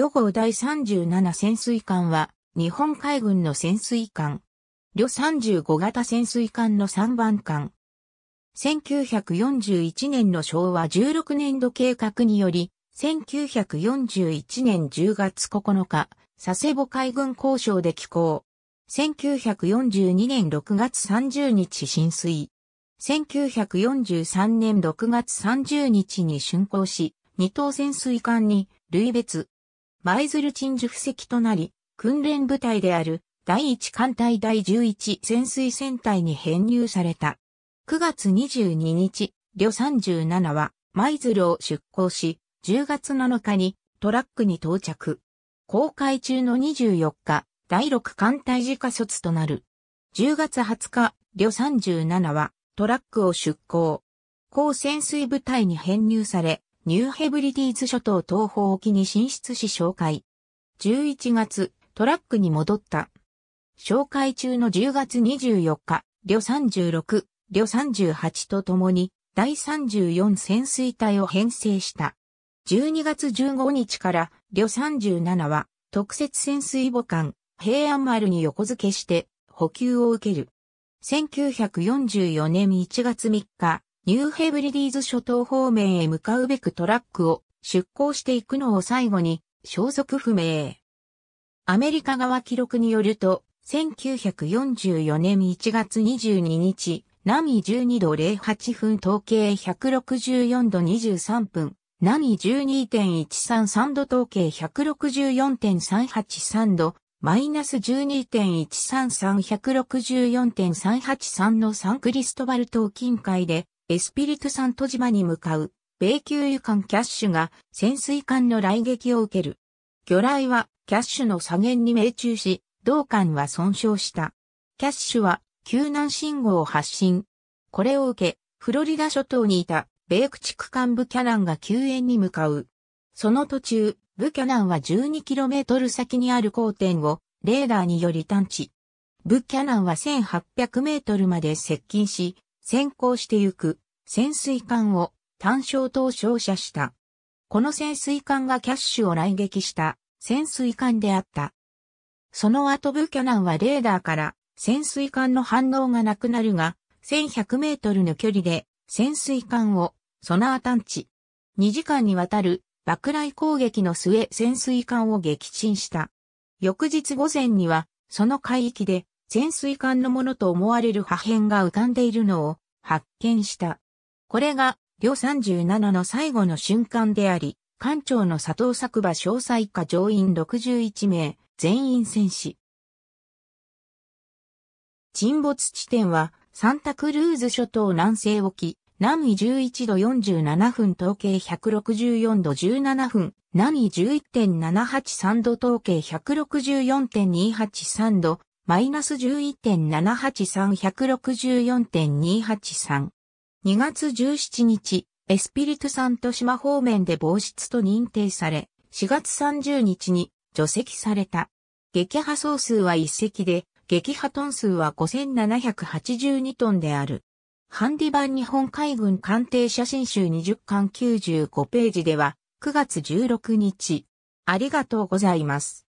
旅号第37潜水艦は、日本海軍の潜水艦。旅35型潜水艦の3番艦。1941年の昭和16年度計画により、1941年10月9日、佐世保海軍交渉で寄港。1942年6月30日浸水。1943年6月30日に竣工し、二等潜水艦に、類別、舞鶴鎮守布石となり、訓練部隊である第1艦隊第11潜水船隊に編入された。9月22日、旅37は舞鶴を出港し、10月7日にトラックに到着。公開中の24日、第6艦隊自家卒となる。10月20日、旅37はトラックを出港。高潜水部隊に編入され、ニューヘブリディーズ諸島東方沖に進出し紹介。11月、トラックに戻った。紹介中の10月24日、旅36、旅38と共に、第34潜水隊を編成した。12月15日から、旅37は、特設潜水母艦、平安丸に横付けして、補給を受ける。1944年1月3日、ニューヘブリディーズ諸島方面へ向かうべくトラックを出港していくのを最後に、消息不明。アメリカ側記録によると、1944年1月22日、波12度08分統計164度23分、波12.133度統計164.383度、マイナス12.133164.383のサンクリストバル島近海でエスピリトサント島に向かう、米級油艦キャッシュが潜水艦の来撃を受ける。魚雷はキャッシュの左舷に命中し、同艦は損傷した。キャッシュは救難信号を発信。これを受け、フロリダ諸島にいた米駆逐艦部キャナンが救援に向かう。その途中、ブキャナンは 12km 先にある交点をレーダーにより探知。ブキャナンは 1800m まで接近し、先行してゆく潜水艦を単勝と照射した。この潜水艦がキャッシュを来撃した潜水艦であった。その後ブキャナンはレーダーから潜水艦の反応がなくなるが、1100メートルの距離で潜水艦をソナー探知。2時間にわたる爆雷攻撃の末潜水艦を撃沈した。翌日午前にはその海域で潜水艦のものと思われる破片が浮かんでいるのを発見した。これが、両37の最後の瞬間であり、艦長の佐藤作馬詳細下乗員61名、全員戦死。沈没地点は、サンタクルーズ諸島南西沖、南緯11度47分統計164度17分、南緯11.783度統計164.283度、マイナス11.783164.283。2月17日、エスピリトサント島方面で防湿と認定され、4月30日に除籍された。撃破総数は1隻で、撃破トン数は5782トンである。ハンディ版日本海軍艦艇写真集20巻95ページでは、9月16日。ありがとうございます。